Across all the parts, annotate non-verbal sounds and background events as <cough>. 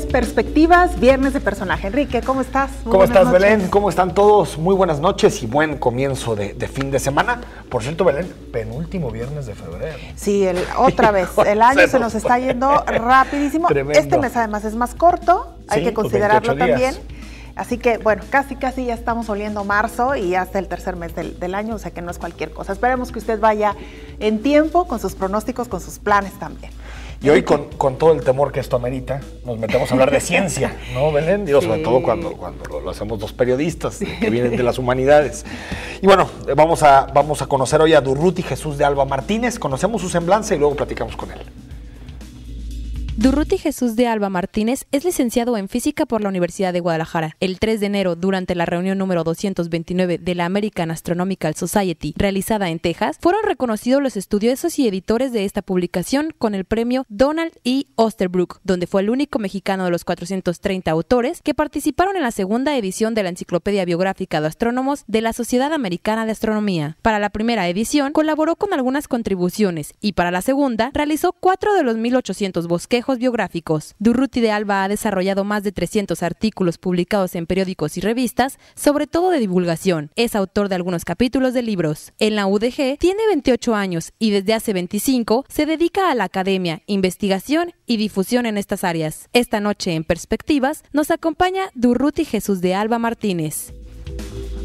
Perspectivas, Viernes de Personaje. Enrique, ¿cómo estás? ¿Cómo estás, Belén? ¿Cómo están todos? Muy buenas noches y buen comienzo de, fin de semana. Por cierto, Belén, penúltimo viernes de febrero. Sí, el, otra <laughs> vez. El año se, nos, está yendo rapidísimo. Este mes además es más corto, hay que considerarlo también. Así que, bueno, casi, casi ya estamos oliendo marzo y hasta el tercer mes del, año, o sea que no es cualquier cosa. Esperemos que usted vaya en tiempo con sus pronósticos, con sus planes también. Y hoy, con, todo el temor que esto amerita, nos metemos a hablar de ciencia, ¿no, Belén? Y sobre todo cuando, cuando lo hacemos dos periodistas que vienen de las humanidades. Y bueno, eh, vamos a, vamos a conocer hoy a Durruti Jesús de Alba Martínez, conocemos su semblanza y luego platicamos con él. Durruti Jesús de Alba Martínez es licenciado en física por la Universidad de Guadalajara. El 3 de enero, durante la reunión número 229 de la American Astronomical Society realizada en Texas, fueron reconocidos los estudiosos y editores de esta publicación con el premio Donald E. Osterbrook, donde fue el único mexicano de los 430 autores que participaron en la segunda edición de la Enciclopedia Biográfica de Astrónomos de la Sociedad Americana de Astronomía. Para la primera edición, colaboró con algunas contribuciones y para la segunda, realizó cuatro de los 1800 bosques biográficos. Durruti de Alba ha desarrollado más de 300 artículos publicados en periódicos y revistas, sobre todo de divulgación. Es autor de algunos capítulos de libros. En la UDG tiene 28 años y desde hace 25 se dedica a la academia, investigación y difusión en estas áreas. Esta noche en Perspectivas nos acompaña Durruti Jesús de Alba Martínez.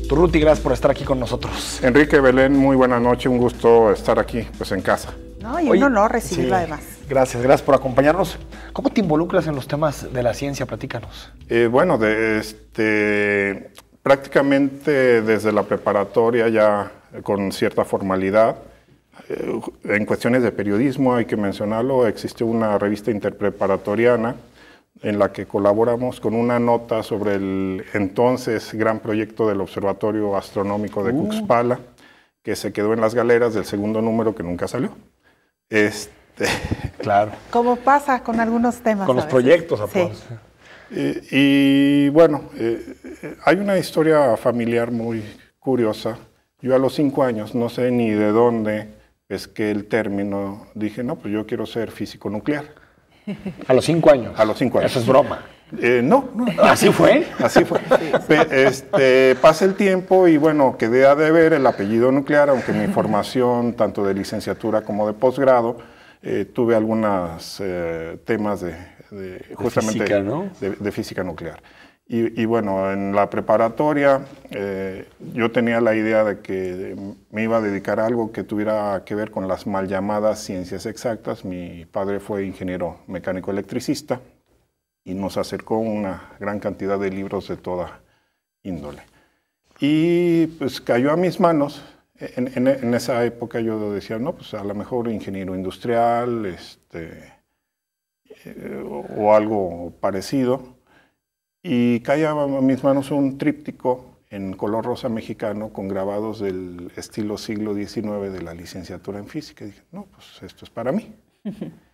Durruti, gracias por estar aquí con nosotros. Enrique Belén, muy buena noche, un gusto estar aquí, pues en casa. No, y un honor recibirlo además. Gracias, gracias por acompañarnos. ¿Cómo te involucras en los temas de la ciencia? Platícanos. Eh, bueno, de este, prácticamente desde la preparatoria ya con cierta formalidad. Eh, en cuestiones de periodismo, hay que mencionarlo, existe una revista interpreparatoriana en la que colaboramos con una nota sobre el entonces gran proyecto del Observatorio Astronómico de uh. Cuxpala, que se quedó en las galeras del segundo número que nunca salió. Este, <laughs> claro. Como pasa con algunos temas. Con los proyectos, sí. y, bueno, eh, eh, hay una historia familiar muy curiosa. Yo a los cinco años, no sé ni de dónde es que el término, dije, no, pues yo quiero ser físico nuclear. A los cinco años. A los cinco años. Eso es broma. Eh, no, Así fue. Así este, el tiempo y bueno, quedé a deber el apellido nuclear, aunque mi formación, tanto de licenciatura como de posgrado, eh, tuve algunos eh, temas de, justamente de física, nuclear. Y, y, bueno, en la preparatoria yo tenía la idea de que me iba a dedicar algo que tuviera que ver con las mal llamadas ciencias exactas. Mi padre fue ingeniero mecánico electricista y nos acercó una gran cantidad de libros de toda índole. Y pues cayó a mis manos. En, esa época yo decía, no, pues a lo mejor ingeniero industrial, este, eh, o algo parecido. Y caía a mis manos un tríptico en color rosa mexicano con grabados del estilo siglo XIX de la licenciatura en física. Y dije, no, pues esto es para mí. <laughs>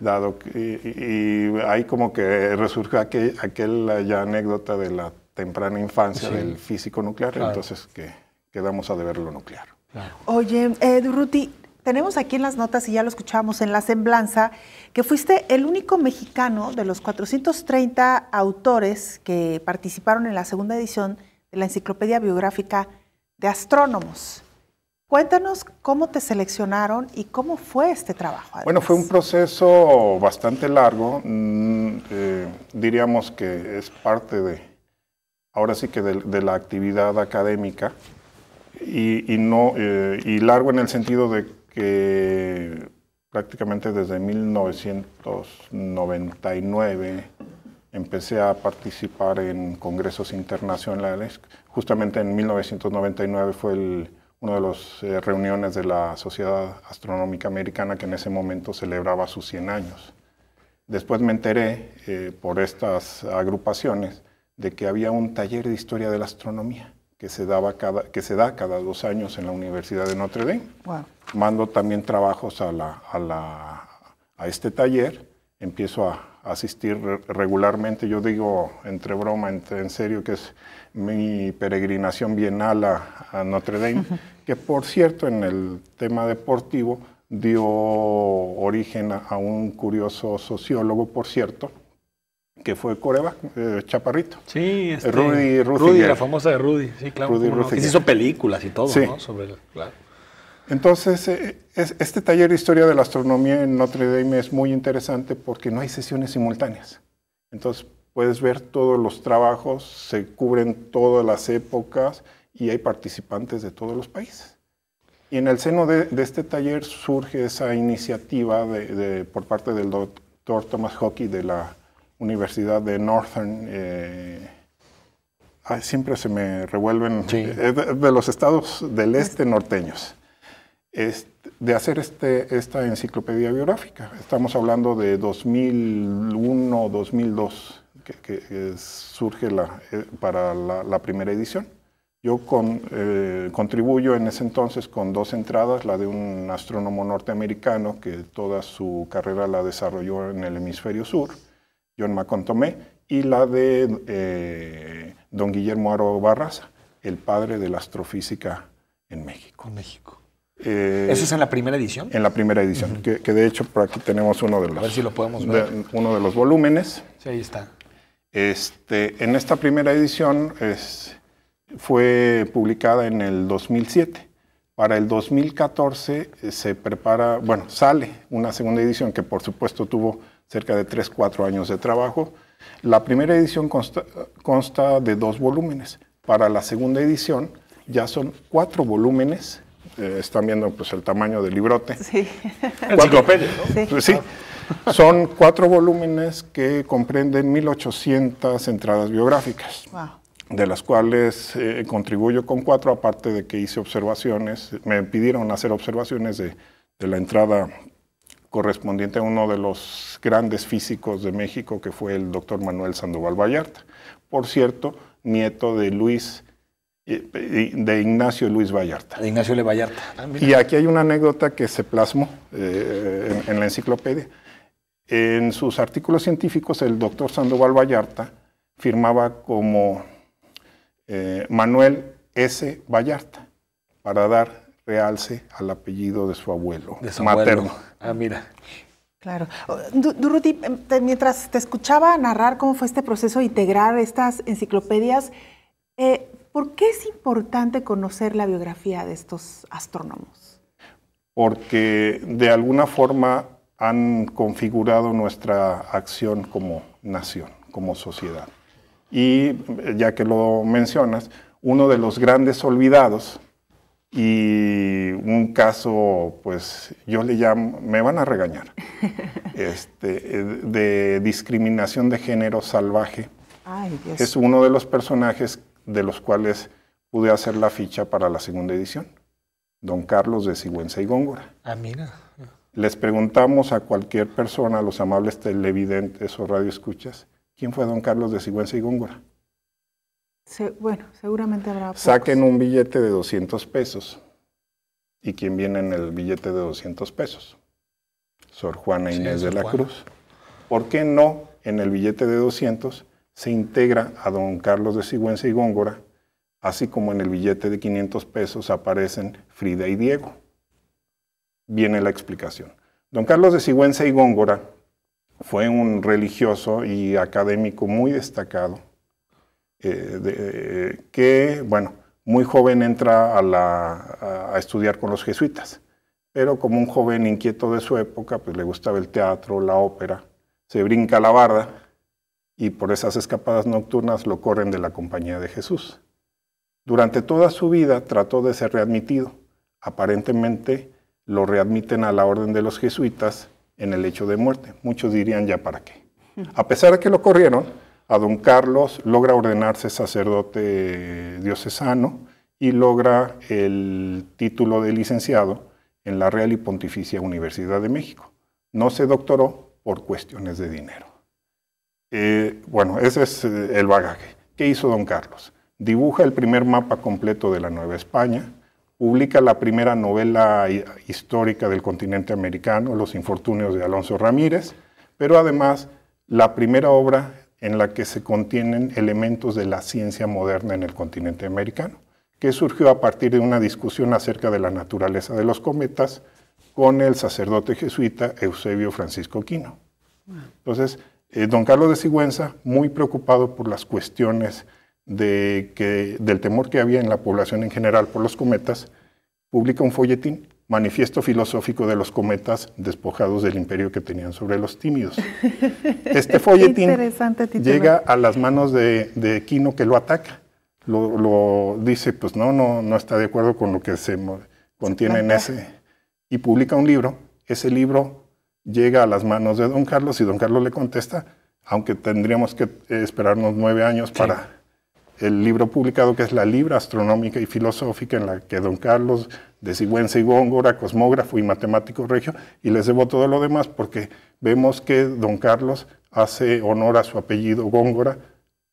dado que, y, ahí como que resurge aquel, aquel, eh, ya anécdota de la temprana infancia del físico nuclear, entonces que quedamos a deber lo nuclear. Oye, eh, Durruti, tenemos aquí en las notas, y ya lo escuchábamos en la semblanza, que fuiste el único mexicano de los 430 autores que participaron en la segunda edición de la Enciclopedia Biográfica de Astrónomos. Cuéntanos cómo te seleccionaron y cómo fue este trabajo. Bueno, fue un proceso bastante largo, mm, eh, diríamos que es parte de, ahora sí que de, la actividad académica y, no, eh, y largo en el sentido de que prácticamente desde 1999 empecé a participar en congresos internacionales. Justamente en 1999 fue el una de las eh, reuniones de la Sociedad Astronómica Americana que en ese momento celebraba sus 100 años. Después me enteré eh, por estas agrupaciones de que había un taller de historia de la astronomía que se, daba cada, que se da cada dos años en la Universidad de Notre Dame. Mando también trabajos a, la, a, la, a este taller, empiezo a asistir regularmente, yo digo entre broma, entre en serio, que es mi peregrinación bienal a, Notre Dame, que por cierto en el tema deportivo dio origen a, un curioso sociólogo, por cierto, que fue coreba eh, Chaparrito. Sí, este, eh, Rudy Rudy, la famosa de Rudy, sí, claro. Rudy que hizo películas y todo, ¿no? Sobre el, claro. Entonces, eh, este taller de historia de la astronomía en Notre Dame es muy interesante porque no hay sesiones simultáneas. Entonces, puedes ver todos los trabajos, se cubren todas las épocas y hay participantes de todos los países. Y en el seno de, este taller surge esa iniciativa de, por parte del doctor Thomas Hockey de la Universidad de Northern. Eh, siempre se me revuelven. Eh, de, los estados del este norteños. de hacer este, esta enciclopedia biográfica. Estamos hablando de 2001, 2002 que, surge la, eh, para la, primera edición. Yo con, eh, contribuyo en ese entonces con dos entradas, la de un astrónomo norteamericano que toda su carrera la desarrolló en el hemisferio sur, John Macontomé, y la de eh, don Guillermo Aro Barraza, el padre de la astrofísica en México. México. ¿Eso es en la primera edición? En la primera edición, que, de hecho por aquí tenemos uno de los, a ver si lo podemos ver. uno de los volúmenes. Sí, ahí está. Este, en esta primera edición fue publicada en el 2007. Para el 2014 eh, se prepara, bueno, sale una segunda edición que por supuesto tuvo cerca de 3, 4 años de trabajo. La primera edición consta de dos volúmenes. Para la segunda edición ya son cuatro volúmenes eh, están viendo pues, el tamaño del librote. Sí. <laughs> Cuatro, ¿no? Pues sí. Son cuatro volúmenes que comprenden 1.800 entradas biográficas, de las cuales eh, contribuyo con cuatro, aparte de que hice observaciones, me pidieron hacer observaciones de, de la entrada correspondiente a uno de los grandes físicos de México, que fue el doctor Manuel Sandoval Vallarta. Por cierto, nieto de Luis de Ignacio Luis Vallarta. De Ignacio L. Vallarta. Ah, y aquí hay una anécdota que se plasmó eh, en, la enciclopedia. En sus artículos científicos, el doctor Sandoval Vallarta firmaba como eh, Manuel S. Vallarta para dar realce al apellido de su abuelo, de materno. Ah, mira. Claro. Oh, Durruti, em, mientras te escuchaba narrar cómo fue este proceso de integrar estas enciclopedias, eh, ¿Por qué es importante conocer la biografía de estos astrónomos? Porque de alguna forma han configurado nuestra acción como nación, como sociedad. Y eh, ya que lo mencionas, uno de los grandes olvidados y un caso, pues yo le llamo, me van a regañar, <laughs> este, eh, de discriminación de género salvaje. es uno de los personajes de los cuales pude hacer la ficha para la segunda edición. Don Carlos de Sigüenza y Góngora. Ah, mira. Les preguntamos a cualquier persona, a los amables televidentes o radioescuchas, ¿quién fue Don Carlos de Sigüenza y Góngora? bueno, seguramente habrá. Saquen un billete de 200 pesos. ¿Y quién viene en el billete de 200 pesos? Sor Juana Inés de la Cruz. ¿Por qué no en el billete de 200 se integra a don Carlos de Sigüenza y Góngora, así como en el billete de 500 pesos aparecen Frida y Diego. Viene la explicación. Don Carlos de Sigüenza y Góngora fue un religioso y académico muy destacado, eh, que, bueno, muy joven entra a, a, estudiar con los jesuitas, pero como un joven inquieto de su época, pues le gustaba el teatro, la ópera, se brinca la barda y por esas escapadas nocturnas lo corren de la compañía de Jesús. Durante toda su vida trató de ser readmitido. Aparentemente lo readmiten a la orden de los jesuitas en el hecho de muerte. Muchos dirían ya para qué. A pesar de que lo corrieron, a don Carlos logra ordenarse sacerdote diocesano y logra el título de licenciado en la Real y Pontificia Universidad de México. No se doctoró por cuestiones de dinero. Eh, bueno, ese es eh, el bagaje. ¿Qué hizo don Carlos? Dibuja el primer mapa completo de la Nueva España, publica la primera novela histórica del continente americano, Los infortunios de Alonso Ramírez, pero además la primera obra en la que se contienen elementos de la ciencia moderna en el continente americano, que surgió a partir de una discusión acerca de la naturaleza de los cometas con el sacerdote jesuita Eusebio Francisco Quino. Entonces, eh, don Carlos de Sigüenza, muy preocupado por las cuestiones de que, del temor que había en la población en general por los cometas, publica un folletín, Manifiesto Filosófico de los Cometas despojados del imperio que tenían sobre los tímidos. <laughs> Este folletín llega a las manos de, Quino que lo ataca. Lo, dice, pues no, no, no está de acuerdo con lo que se contiene en ese. Y publica un libro. Ese libro llega a las manos de don Carlos y don Carlos le contesta, aunque tendríamos que eh, esperarnos nueve años para el libro publicado, que es La Libra Astronómica y Filosófica, en la que don Carlos de Sigüenza y Góngora, cosmógrafo y matemático regio, y les debo todo lo demás porque vemos que don Carlos hace honor a su apellido Góngora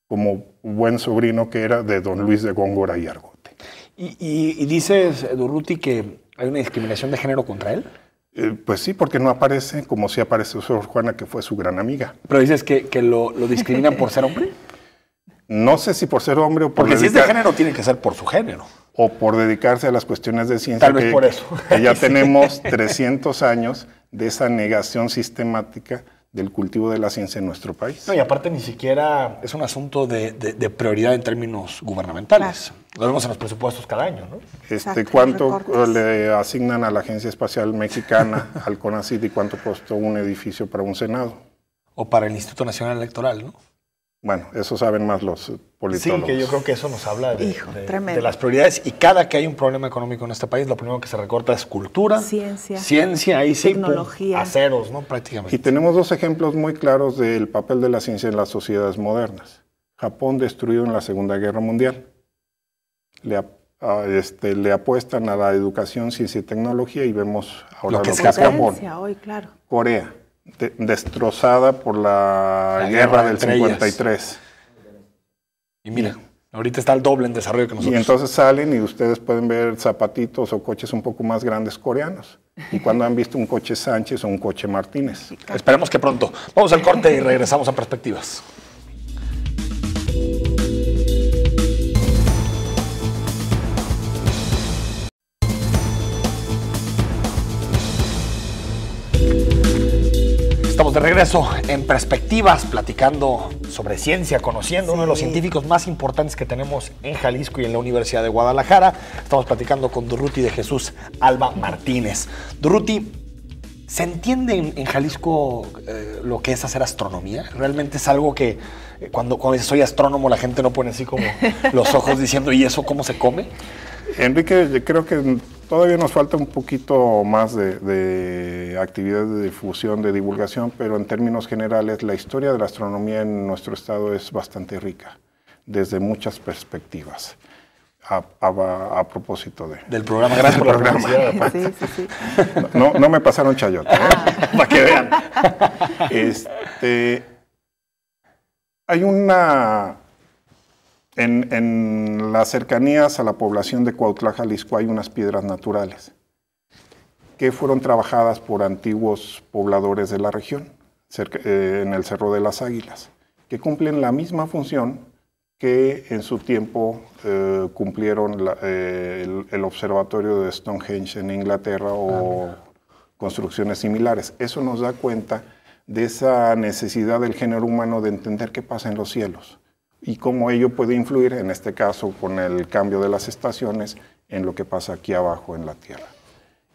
como buen sobrino que era de don Luis de Góngora y Argote. ¿Y, y, dices, Durruti, que hay una discriminación de género contra él? Eh, pues sí, porque no aparece como si aparece Sor Juana, que fue su gran amiga. Pero dices que, lo, discriminan por ser hombre. No sé si por ser hombre o por. Porque si es de género, tiene que ser por su género. O por dedicarse a las cuestiones de ciencia. Tal vez por eso. ya <laughs> tenemos 300 años de esa negación sistemática del cultivo de la ciencia en nuestro país. No, y aparte ni siquiera es un asunto de, prioridad en términos gubernamentales. Lo vemos en los presupuestos cada año, ¿no? Este, ¿Cuánto le asignan a la Agencia Espacial Mexicana, <laughs> al CONACYT, y cuánto costó un edificio para un Senado? O para el Instituto Nacional Electoral, ¿no? Bueno, eso saben más los politólogos. Sí, que yo creo que eso nos habla de, de, las prioridades. Y cada que hay un problema económico en este país, lo primero que se recorta es cultura, ciencia, ciencia y tecnología. Aceros, ¿no? Prácticamente. Y tenemos dos ejemplos muy claros del papel de la ciencia en las sociedades modernas. Japón destruido en la Segunda Guerra Mundial. Ah, este, le, apuestan a la educación, ciencia y tecnología y vemos ahora lo que, lo que es Japón. Corea destrozada por la, guerra, del 53. Y mira, ahorita está el doble en desarrollo que nosotros. Y entonces salen y ustedes pueden ver zapatitos o coches un poco más grandes coreanos. Y cuando han visto un coche Sánchez o un coche Martínez. Esperemos que pronto. Vamos al corte y regresamos a perspectivas. Estamos de regreso en Perspectivas, platicando sobre ciencia, conociendo uno de los científicos más importantes que tenemos en Jalisco y en la Universidad de Guadalajara. Estamos platicando con Durruti de Jesús Alba Martínez. Durruti, ¿se entiende en, Jalisco eh, lo que es hacer astronomía? Realmente es algo que eh, cuando, cuando soy astrónomo la gente no pone así como los ojos diciendo, ¿y eso cómo se come? Enrique, creo que Todavía nos falta un poquito más de, actividad de difusión, de divulgación, pero en términos generales la historia de la astronomía en nuestro estado es bastante rica, desde muchas perspectivas. A, propósito de, del programa, gracias por programa. <laughs> sí, sí, sí. No, me pasaron chayote, ¿eh? ah. <laughs> para que vean. Este, hay una en, las cercanías a la población de Cuautla, Jalisco, hay unas piedras naturales que fueron trabajadas por antiguos pobladores de la región, eh, en el Cerro de las Águilas, que cumplen la misma función que en su tiempo eh, cumplieron eh, el, observatorio de Stonehenge en Inglaterra o ah, construcciones similares. Eso nos da cuenta de esa necesidad del género humano de entender qué pasa en los cielos y cómo ello puede influir, en este caso con el cambio de las estaciones, en lo que pasa aquí abajo en la Tierra.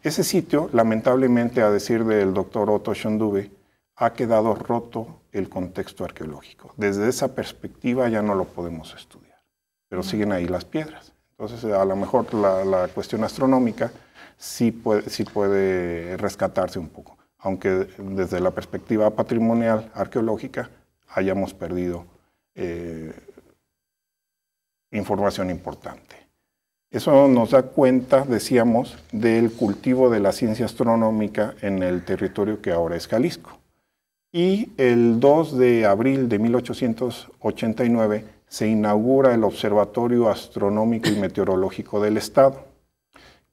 Ese sitio, lamentablemente, a decir del doctor Otto Schondube, ha quedado roto el contexto arqueológico. Desde esa perspectiva ya no lo podemos estudiar, pero siguen ahí las piedras. Entonces, a lo mejor la, cuestión astronómica sí puede, sí puede rescatarse un poco, aunque desde la perspectiva patrimonial arqueológica hayamos perdido eh, información importante. Eso nos da cuenta, decíamos, del cultivo de la ciencia astronómica en el territorio que ahora es Jalisco. Y el 2 de abril de 1889 se inaugura el Observatorio Astronómico y Meteorológico del Estado,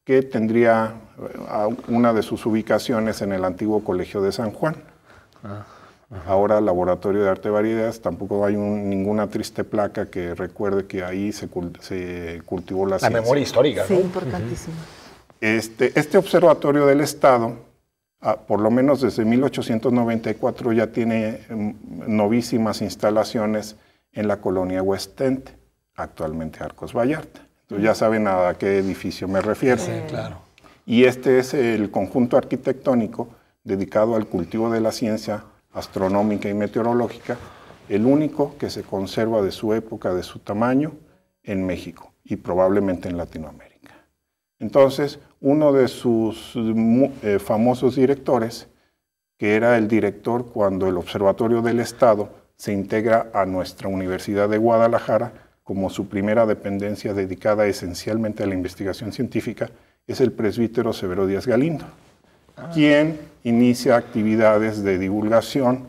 que tendría eh, una de sus ubicaciones en el antiguo Colegio de San Juan. Ah. Ahora, Laboratorio de Arte Variedades, tampoco hay ninguna triste placa que recuerde que ahí se, cultivó la, ciencia. la memoria histórica. Sí, importantísima. Este, este observatorio del Estado, ah, por lo menos desde 1894, ya tiene mm, novísimas instalaciones en la colonia Westente, actualmente Arcos Vallarta. Entonces ya saben a qué edificio me refiero. Sí, claro. Y este es el conjunto arquitectónico dedicado al cultivo de la ciencia astronómica y meteorológica, el único que se conserva de su época, de su tamaño, en México y probablemente en Latinoamérica. Entonces, uno de sus eh, famosos directores, que era el director cuando el Observatorio del Estado se integra a nuestra Universidad de Guadalajara como su primera dependencia dedicada esencialmente a la investigación científica, es el presbítero Severo Díaz Galindo quien inicia actividades de divulgación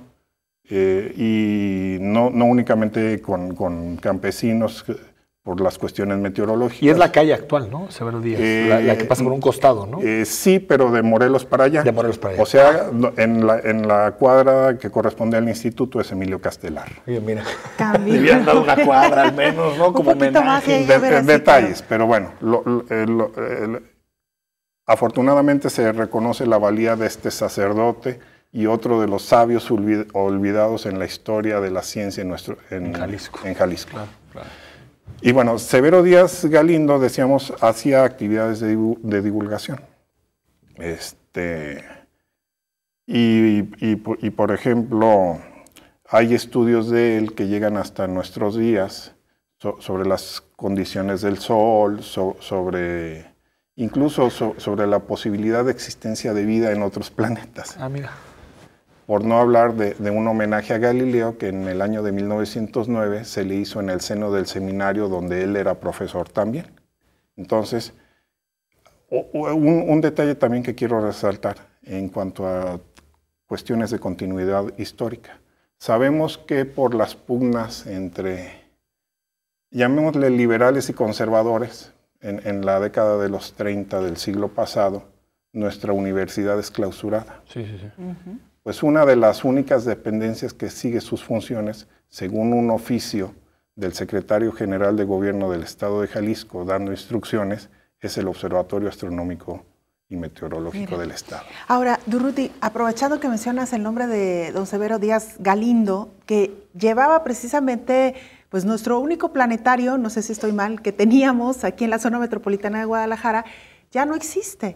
eh, y no, únicamente con, campesinos eh, por las cuestiones meteorológicas. Y es la calle actual, ¿no? Severo Díaz, la, que pasa por un costado, ¿no? Eh, sí, pero de Morelos para allá. De Morelos para allá. O sea, en la, cuadra que corresponde al instituto es Emilio Castelar. Oye, mira, le hubieran dado una cuadra al menos, ¿no? Como un menos. de, detalles, pero bueno, Afortunadamente se reconoce la valía de este sacerdote y otro de los sabios olvidados en la historia de la ciencia en, nuestro, en, Jalisco. Claro, Y bueno, Severo Díaz Galindo, decíamos, hacía actividades de, divulgación. Este, y, por ejemplo, hay estudios de él que llegan hasta nuestros días sobre las condiciones del sol, sobre incluso sobre la posibilidad de existencia de vida en otros planetas. Ah, mira. Por no hablar de, un homenaje a Galileo que en el año de 1909 se le hizo en el seno del seminario donde él era profesor también. Entonces, un, un detalle también que quiero resaltar en cuanto a cuestiones de continuidad histórica. Sabemos que por las pugnas entre, llamémosle liberales y conservadores, en, la década de los 30 del siglo pasado, nuestra universidad es clausurada. Sí, sí, sí. Pues una de las únicas dependencias que sigue sus funciones, según un oficio del secretario general de gobierno del estado de Jalisco dando instrucciones, es el Observatorio Astronómico y Meteorológico del Estado. Ahora, Durruti, aprovechando que mencionas el nombre de don Severo Díaz Galindo, que llevaba precisamente pues nuestro único planetario, no sé si estoy mal, que teníamos aquí en la zona metropolitana de Guadalajara, ya no existe.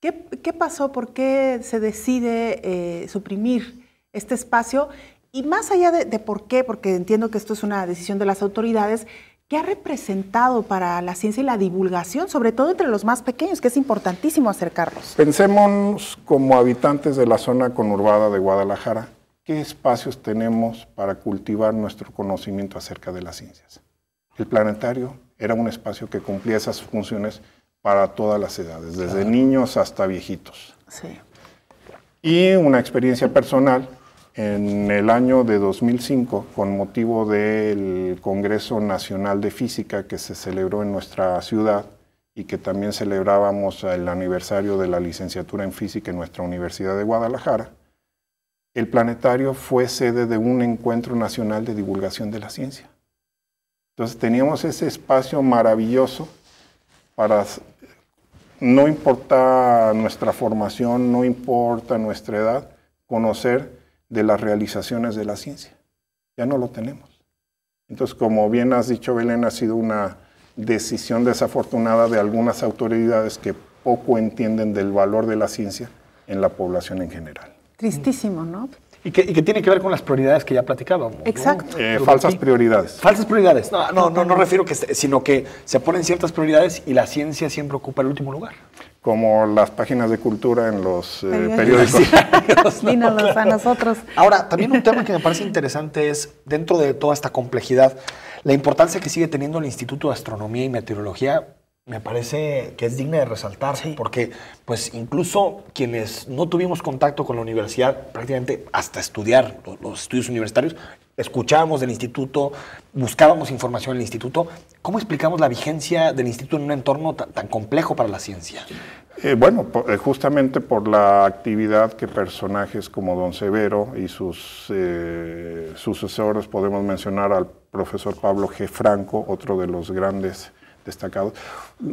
¿Qué, pasó? ¿Por qué se decide eh, suprimir este espacio? Y más allá de, de por qué, porque entiendo que esto es una decisión de las autoridades, ¿Qué ha representado para la ciencia y la divulgación, sobre todo entre los más pequeños, que es importantísimo acercarlos? Pensemos como habitantes de la zona conurbada de Guadalajara. ¿qué espacios tenemos para cultivar nuestro conocimiento acerca de las ciencias? El planetario era un espacio que cumplía esas funciones para todas las edades, desde niños hasta viejitos. Y una experiencia personal, en el año de 2005, con motivo del Congreso Nacional de Física que se celebró en nuestra ciudad y que también celebrábamos el aniversario de la licenciatura en física en nuestra Universidad de Guadalajara, el planetario fue sede de un encuentro nacional de divulgación de la ciencia. Entonces teníamos ese espacio maravilloso para, no importa nuestra formación, no importa nuestra edad, conocer de las realizaciones de la ciencia. Ya no lo tenemos. Entonces, como bien has dicho, Belén, ha sido una decisión desafortunada de algunas autoridades que poco entienden del valor de la ciencia en la población en general. Tristísimo, ¿no? Y que, tiene que ver con las prioridades que ya platicábamos. Exacto. Eh, falsas prioridades. Falsas prioridades. No, no, no, no refiero que, sino que se ponen ciertas prioridades y la ciencia siempre ocupa el último lugar. Como las páginas de cultura en los eh, periódicos. <laughs> a nosotros. Ahora, también un tema que me parece interesante es, dentro de toda esta complejidad, la importancia que sigue teniendo el Instituto de Astronomía y Meteorología me parece que es digna de resaltarse porque pues incluso quienes no tuvimos contacto con la universidad, prácticamente hasta estudiar los, estudios universitarios, escuchábamos del instituto, buscábamos información del instituto. ¿Cómo explicamos la vigencia del instituto en un entorno tan, complejo para la ciencia? Eh, bueno, eh, justamente por la actividad que personajes como don Severo y sus eh, sucesores, podemos mencionar al profesor Pablo G. Franco, otro de los grandes Destacado.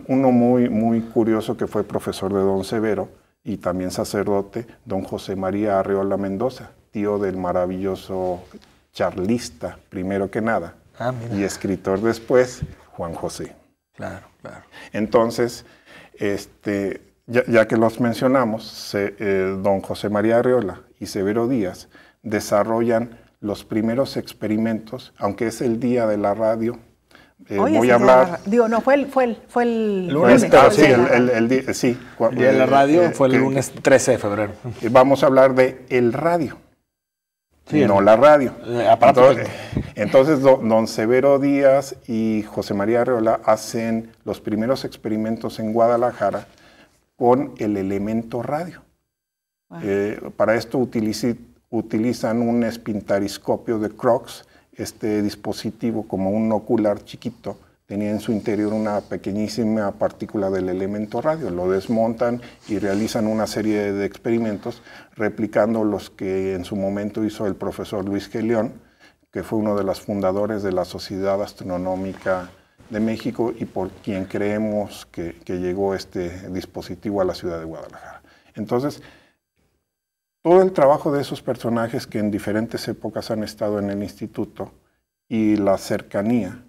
Uno muy, muy curioso que fue profesor de Don Severo y también sacerdote, don José María Arreola Mendoza, tío del maravilloso charlista, primero que nada, ah, y escritor después, Juan José. Claro, claro. Entonces, este, ya, que los mencionamos, eh, don José María Arreola y Severo Díaz desarrollan los primeros experimentos, aunque es el día de la radio, eh, hablar. digo, no, fue el, lunes. sí, el, radio fue el lunes 13 eh, eh, de febrero. Vamos a hablar de el radio, no la radio. Entonces, don Severo Díaz y José María Arreola hacen los primeros experimentos en Guadalajara con el elemento radio. para esto utilizan un espintariscopio de Crocs este dispositivo como un ocular chiquito tenía en su interior una pequeñísima partícula del elemento radio. Lo desmontan y realizan una serie de experimentos replicando los que en su momento hizo el profesor Luis Gelión, que fue uno de los fundadores de la Sociedad Astronómica de México y por quien creemos que, que llegó este dispositivo a la ciudad de Guadalajara. Entonces, todo el trabajo de esos personajes que en diferentes épocas han estado en el instituto y la cercanía.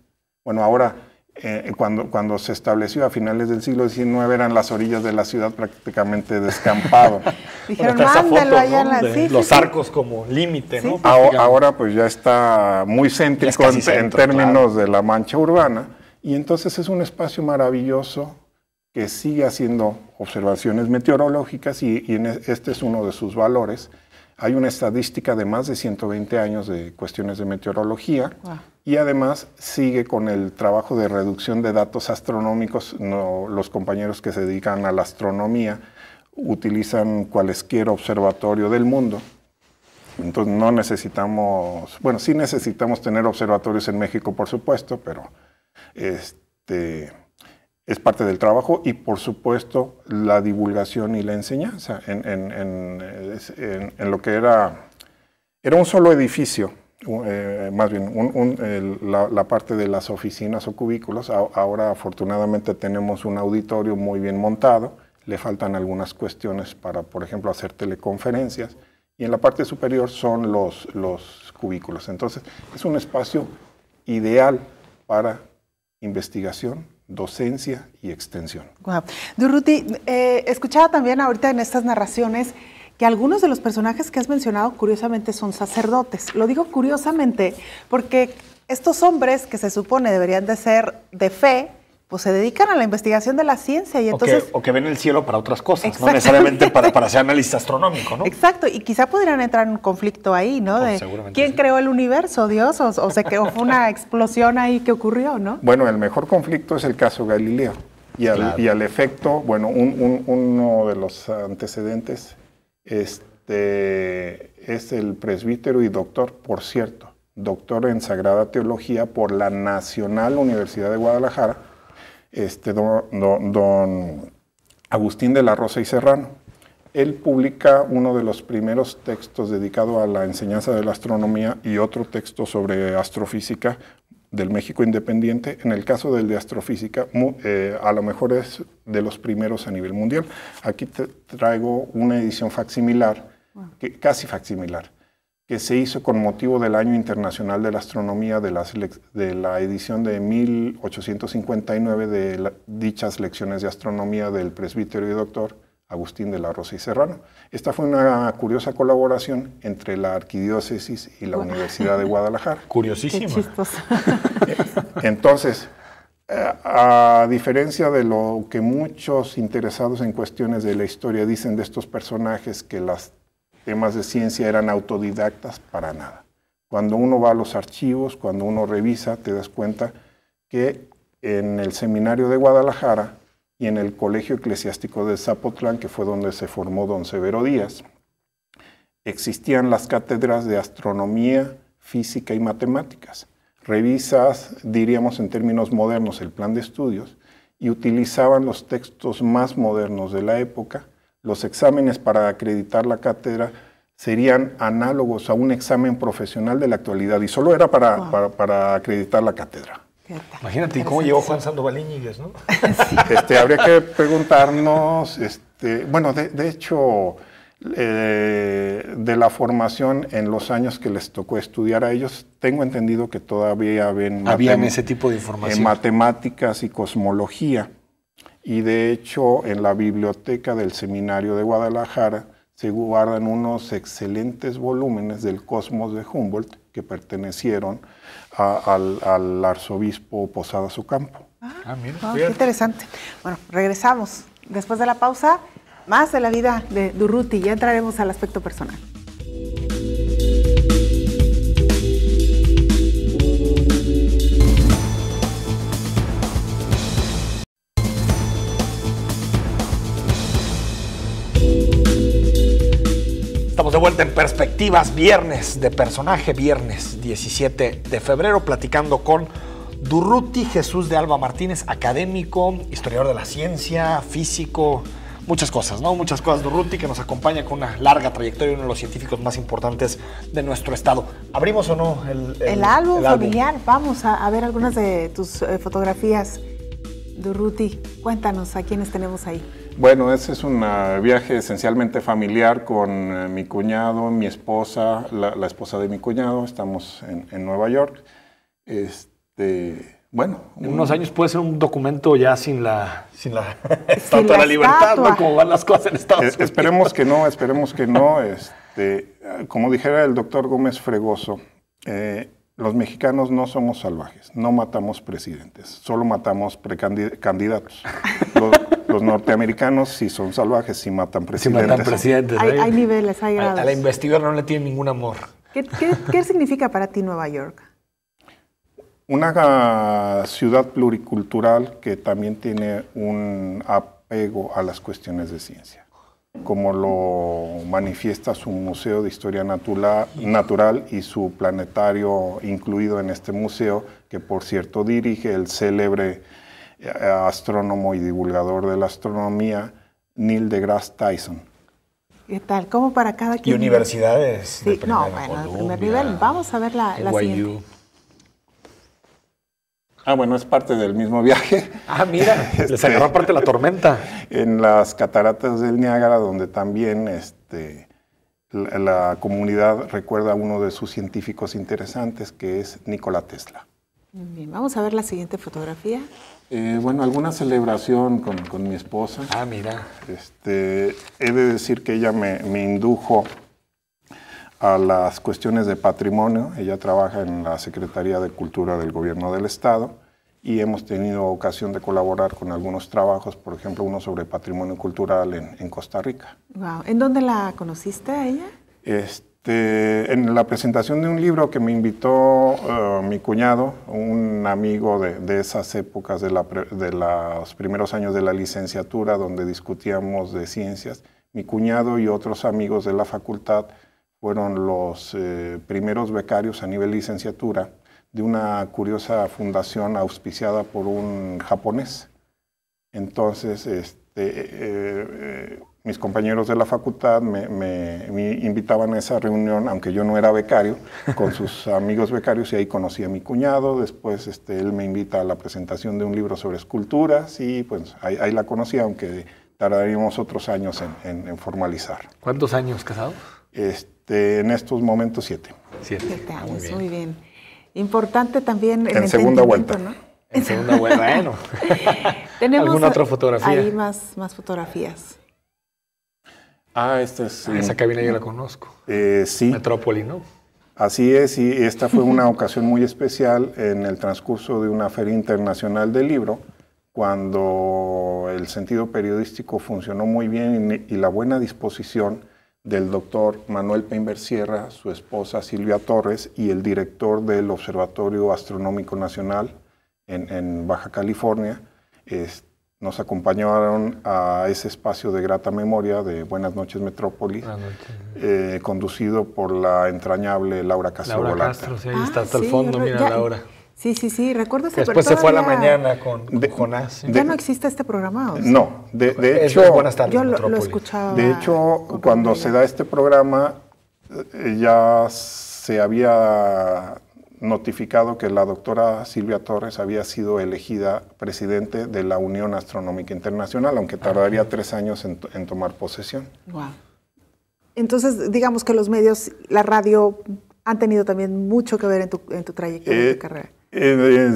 Bueno, ahora, eh, cuando, cuando se estableció a finales del siglo XIX, eran las orillas de la ciudad prácticamente descampado. los arcos como límite, ¿no? Ahora, pues ya está muy céntrico en, términos de la mancha urbana y entonces es un espacio maravilloso que sigue haciendo observaciones meteorológicas y, e, este es uno de sus valores. Hay una estadística de más de 120 años de cuestiones de meteorología y además sigue con el trabajo de reducción de datos astronómicos. los compañeros que se dedican a la astronomía utilizan cualquier observatorio del mundo. Entonces no necesitamos, bueno, sí necesitamos tener observatorios en México, por supuesto, pero este, es parte del trabajo y por supuesto la divulgación y la enseñanza en, en, en, lo que era, era un solo edificio, eh, más bien la, la, parte de las oficinas o cubículos. ahora afortunadamente tenemos un auditorio muy bien montado, le faltan algunas cuestiones para, por ejemplo, hacer teleconferencias y en la parte superior son los, los cubículos. Entonces es un espacio ideal para investigación docencia y extensión. Wow. Durruti, eh, escuchaba también ahorita en estas narraciones que algunos de los personajes que has mencionado curiosamente son sacerdotes. Lo digo curiosamente porque estos hombres que se supone deberían de ser de fe, pues se dedican a la investigación de la ciencia y entonces... O que, ven el cielo para otras cosas, no necesariamente para, para ser analista astronómico, ¿no? Exacto, y quizá pudieran entrar en un conflicto ahí, ¿no? Oh, de quién creó el universo, Dios, o, o fue una <laughs> explosión ahí que ocurrió, ¿no? Bueno, el mejor conflicto es el caso Galileo. Y al, y al efecto, bueno, uno de los antecedentes este, es el presbítero y doctor, por cierto, doctor en Sagrada Teología por la Nacional Universidad de Guadalajara, este, don, Agustín de la Rosa y Serrano. Él publica uno de los primeros textos dedicado a la enseñanza de la astronomía y otro texto sobre astrofísica del México Independiente. En el caso del de astrofísica, eh, a lo mejor es de los primeros a nivel mundial. Aquí te traigo una edición facsimilar, casi facsimilar, que se hizo con motivo del Año Internacional de la Astronomía de la, de la edición de 1859 de dichas lecciones de astronomía del presbítero y doctor Agustín de la Rosa y Serrano. Esta fue una curiosa colaboración entre la arquidiócesis y la Universidad de Guadalajara. <laughs> Curiosísima. <laughs> Entonces, eh, a diferencia de lo que muchos interesados en cuestiones de la historia dicen de estos personajes que las temas de ciencia eran autodidactas para nada. Cuando uno va a los archivos, cuando uno revisa, te das cuenta que en el seminario de Guadalajara y en el Colegio Eclesiástico de Zapotlán, que fue donde se formó don Severo Díaz, existían las cátedras de astronomía, física y matemáticas. Revisas, diríamos en términos modernos, el plan de estudios y utilizaban los textos más modernos de la época los exámenes para acreditar la cátedra serían análogos a un examen profesional de la actualidad y solo era para, para, acreditar la cátedra. Imagínate, cómo llegó Juan Sandoval no? <laughs> Este, habría que preguntarnos, este, bueno, de, hecho, eh, de la formación en los años que les tocó estudiar a ellos, tengo entendido que todavía ven... Habían ese tipo de información. En matemáticas y cosmología y de hecho en la biblioteca del Seminario de Guadalajara se guardan unos excelentes volúmenes del Cosmos de Humboldt que pertenecieron al, arzobispo Posada Ocampo. Ah, ah, mira, ah, qué interesante. Bueno, regresamos. Después de la pausa, más de la vida de Durruti. Ya entraremos al aspecto personal. de vuelta en perspectivas, viernes de personaje, viernes 17 de febrero, platicando con Durruti Jesús de Alba Martínez, académico, historiador de la ciencia, físico, muchas cosas, ¿no? Muchas cosas. Durruti que nos acompaña con una larga trayectoria, uno de los científicos más importantes de nuestro estado. ¿Abrimos o no el, el, álbum familiar? Vamos a, ver algunas de tus eh, fotografías. Durruti, cuéntanos a quiénes tenemos ahí. Bueno, ese es un ah, viaje esencialmente familiar con eh, mi cuñado, mi esposa, la, esposa de mi cuñado. Estamos en, Nueva York. Este, bueno. unos años puede ser un documento ya sin la, <laughs> <laughs> la libertad, Como van las cosas en Estados eh, Unidos. Esperemos que no, esperemos que no. Este, como dijera el doctor Gómez Fregoso, eh, los mexicanos no somos salvajes, no matamos presidentes, solo matamos precandidatos. <laughs> los norteamericanos si son salvajes, si matan presidentes. ¿eh? Hay, niveles, hay A, la investigadora no le tiene ningún amor. ¿Qué, significa para ti Nueva York? Una ciudad pluricultural que también tiene un apego a las cuestiones de ciencia, como lo manifiesta su Museo de Historia Natural y su planetario incluido en este museo, que por cierto dirige el célebre astrónomo y divulgador de la astronomía, Neil deGrasse Tyson. ¿Qué tal? ¿Cómo para cada quien? Y universidades. no, bueno, primer nivel. Vamos a ver la, siguiente. Ah, bueno, es parte del mismo viaje. Ah, mira, <laughs> este, les agarró parte la tormenta. En las cataratas del Niágara, donde también este, la, comunidad recuerda a uno de sus científicos interesantes, que es Nikola Tesla. Bien, vamos a ver la siguiente fotografía. Eh, bueno, alguna celebración con, mi esposa. Ah, mira. Este, he de decir que ella me, indujo a las cuestiones de patrimonio. Ella trabaja en la Secretaría de Cultura del Gobierno del Estado y hemos tenido ocasión de colaborar con algunos trabajos, por ejemplo, uno sobre patrimonio cultural en, en Costa Rica. Wow. ¿En dónde la conociste a ella? Este, este, en la presentación de un libro que me invitó eh, mi cuñado, un amigo de, esas épocas de, los primeros años de la licenciatura, donde discutíamos de ciencias, mi cuñado y otros amigos de la facultad fueron los eh, primeros becarios a nivel licenciatura de una curiosa fundación auspiciada por un japonés. Entonces, este, eh, mis compañeros de la facultad me, invitaban a esa reunión, aunque yo no era becario, con <laughs> sus amigos becarios y ahí conocí a mi cuñado, después este, él me invita a la presentación de un libro sobre esculturas y pues ahí, la conocí, aunque tardaríamos otros años en, formalizar. ¿Cuántos años casados? Este, en estos momentos siete. Siete, años, muy bien. Importante también el en segunda vuelta. ¿no? En segunda vuelta, bueno. <laughs> Tenemos ¿Alguna otra fotografía? Ahí más, más fotografías. Ah, esta es... esa eh, cabina yo la conozco. Eh, sí. Metrópoli, ¿no? Así es, y esta fue una ocasión muy especial en el transcurso de una feria internacional del libro, cuando el sentido periodístico funcionó muy bien y la buena disposición del doctor Manuel Peinber Sierra, su esposa Silvia Torres y el director del Observatorio Astronómico Nacional en, en Baja California, este, nos acompañaron a ese espacio de grata memoria de Buenas noches Metrópolis, eh, conducido por la entrañable Laura Castro. Laura Castro, ahí ah, está hasta el fondo, mira Laura. Sí, sí, sí, recuerdo ese Después se fue a la mañana con, ¿eh? de, ¿Ya no existe este programa? No, de, de hecho... Buenas tardes, yo lo, escuchaba. De hecho, cuando se da este programa, eh, ya se había notificado que la doctora Silvia Torres había sido elegida presidente de la Unión Astronómica Internacional, aunque ah. tardaría tres años en, tomar posesión. Entonces, digamos que los medios, la radio, han tenido también mucho que ver en tu, en tu trayectoria, de eh, carrera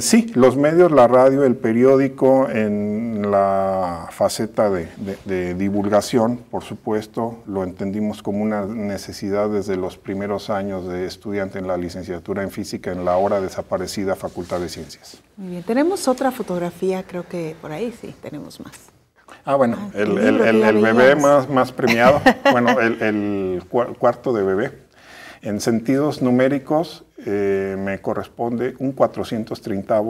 sí, los medios, la radio, el periódico, en la faceta de, divulgación, por supuesto, lo entendimos como una necesidad desde los primeros años de estudiante en la licenciatura en física en la ahora desaparecida Facultad de Ciencias. Muy bien, tenemos otra fotografía, creo que por ahí sí, tenemos más. Ah, bueno, ah, el, bebé más, más premiado, <laughs> bueno, el, cuarto de bebé en sentidos numéricos, eh, me corresponde un 430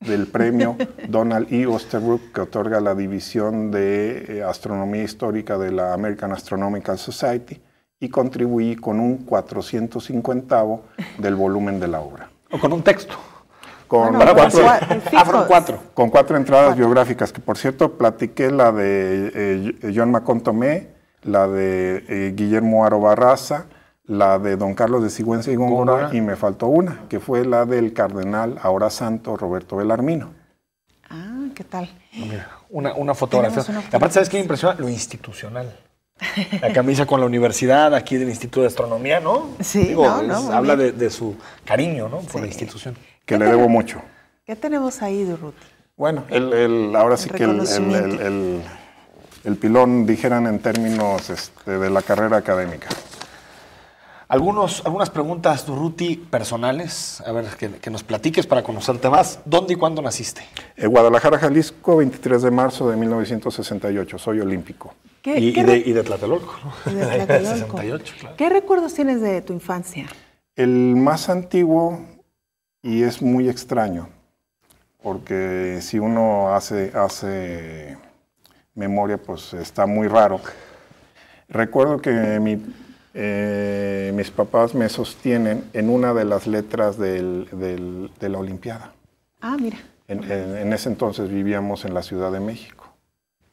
del premio <laughs> Donald E. Osterbrook que otorga la División de eh, Astronomía Histórica de la American Astronomical Society y contribuí con un 450 del volumen de la obra. O con un texto. Con, ah, cuatro, entradas biográficas, que por cierto platiqué la de eh, John Macon la de Guillermo Aro Barraza, la de don Carlos de Sigüenza y Góngora, y me faltó una, que fue la del cardenal, ahora santo, Roberto Belarmino. Ah, ¿qué tal? Ah, una, fotografía. Aparte, ¿sabes qué me impresiona? Lo institucional. La camisa con la universidad aquí del Instituto de Astronomía, ¿no? Sí, habla de, su cariño, ¿no? Por la institución. Que le debo mucho. ¿Qué tenemos ahí, Durruti? Bueno, el, ahora sí que el, el, pilón, dijeran en términos este, de la carrera académica. Algunos, algunas preguntas, Ruti, personales. A ver, que, nos platiques para conocerte más. ¿Dónde y cuándo naciste? Eh, Guadalajara, Jalisco, 23 de marzo de 1968. Soy olímpico. ¿Qué, y, de, y, de, Tlatelolco. <laughs> claro. ¿Qué recuerdos tienes de tu infancia? El más antiguo y es muy extraño. Porque si uno hace, hace memoria, pues está muy raro. Recuerdo que mi eh, mis papás me sostienen en una de las letras de la Olimpiada. Ah, mira. En, ese entonces vivíamos en la Ciudad de México.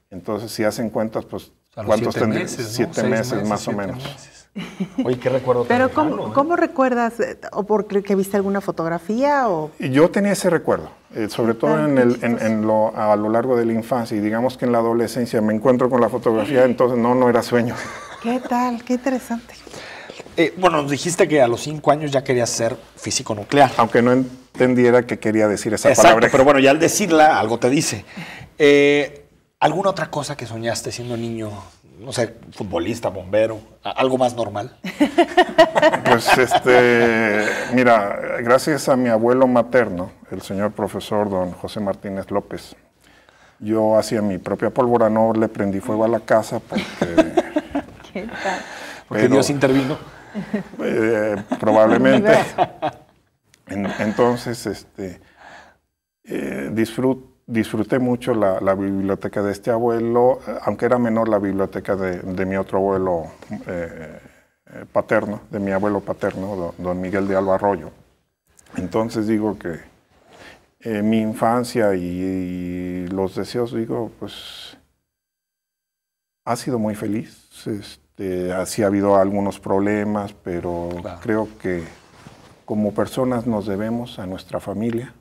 Entonces, si hacen cuentas, pues, ¿cuántos siete meses, siete meses, más o menos. <laughs> Oye, ¿qué recuerdo? Pero ¿cómo, ¿eh? recuerdas? Eh, ¿O porque viste alguna fotografía? O? Yo tenía ese recuerdo, sobre todo a lo largo de la infancia y digamos que en la adolescencia me encuentro con la fotografía, entonces no, no era sueño. <laughs> ¿Qué tal? Qué interesante. Eh, bueno, nos dijiste que a los cinco años ya querías ser físico nuclear. Aunque no entendiera qué quería decir esa palabra. Pero bueno, ya al decirla, algo te dice. Eh, ¿Alguna otra cosa que soñaste siendo niño? No sé, futbolista, bombero, algo más normal. <laughs> Pues este, mira, gracias a mi abuelo materno, el señor profesor don José Martínez López, yo hacía mi propia pólvora, no le prendí fuego a la casa porque ¿Qué Porque Dios intervino. Eh, probablemente. <laughs> entonces, este, eh, disfruté mucho la, biblioteca de este abuelo, aunque era menor la biblioteca de, mi otro abuelo eh, paterno, de mi abuelo paterno, don, Miguel de Alba Arroyo. Entonces digo que mi infancia y, los deseos, digo, pues ha sido muy feliz. Este, eh, así ha habido algunos problemas, pero creo que como personas nos debemos a nuestra familia,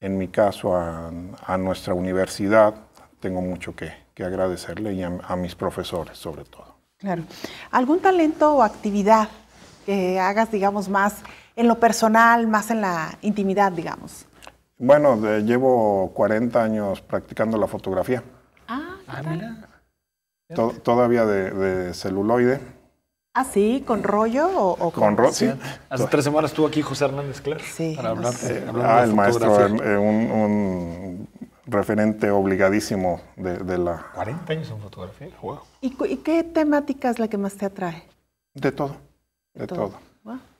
en mi caso a, nuestra universidad, tengo mucho que, agradecerle y a, mis profesores sobre todo. Claro. ¿Algún talento o actividad que hagas, digamos, más en lo personal, más en la intimidad, digamos? Bueno, llevo 40 años practicando la fotografía. Ah, ah mira todavía de, celuloide. Ah, sí, con rollo o, con, con rollo. Sí. Hace tres semanas estuvo aquí José Hernández Clark sí, para ah, el maestro, eh, eh, un, referente obligadísimo de, la. 40 años en fotografía, ¿Y, ¿Y, qué temática es la que más te atrae? De todo, de, todo.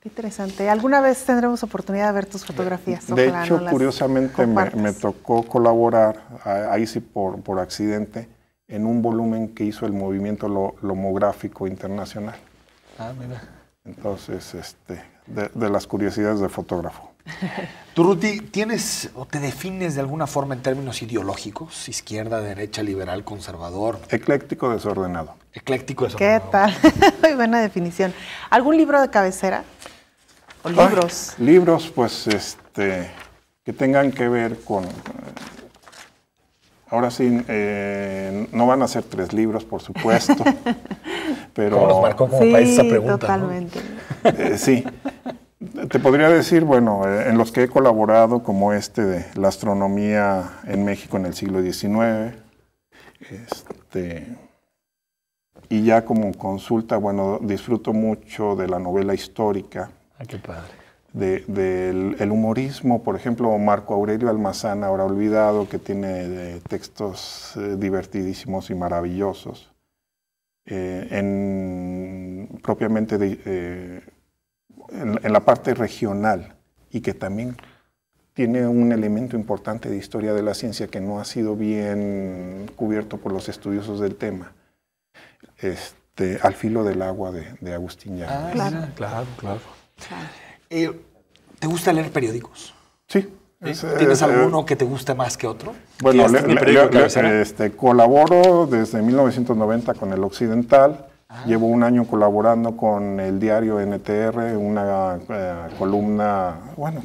qué interesante. ¿Alguna vez tendremos oportunidad de ver tus fotografías? de hecho, curiosamente me, me, tocó colaborar, ahí sí por, por accidente, en un volumen que hizo el movimiento lomográfico internacional. Ah, mira. Entonces, este, de, las curiosidades de fotógrafo. <laughs> Ruti, ¿tienes o te defines de alguna forma en términos ideológicos? Izquierda, derecha, liberal, conservador. Ecléctico desordenado. Ecléctico desordenado. ¿Qué tal? <laughs> Muy buena definición. ¿Algún libro de cabecera? ¿O libros? libros, pues, este, que tengan que ver con eh, Ahora sí, eh, no van a ser tres libros, por supuesto, <laughs> pero... como país esa pregunta? totalmente. Eh, sí. Te podría decir, bueno, eh, en los que he colaborado, como este de la astronomía en México en el siglo XIX, este, y ya como consulta, bueno, disfruto mucho de la novela histórica. Ay, ah, qué padre del humorismo, por ejemplo, Marco Aurelio Almazán, ahora olvidado, que tiene eh, textos eh, divertidísimos y maravillosos. Eh, en, propiamente en, la parte regional y que también tiene un elemento importante de historia de la ciencia que no ha sido bien cubierto por los estudiosos del tema. Este, al filo del agua de, Agustín Llanes. Ah, claro. claro. Eh, ¿Te gusta leer periódicos? Sí. ¿Tienes eh, alguno eh, que te guste más que otro? Bueno, este, colaboro desde 1990 con El Occidental. Ah. Llevo un año colaborando con el diario NTR, una columna, bueno,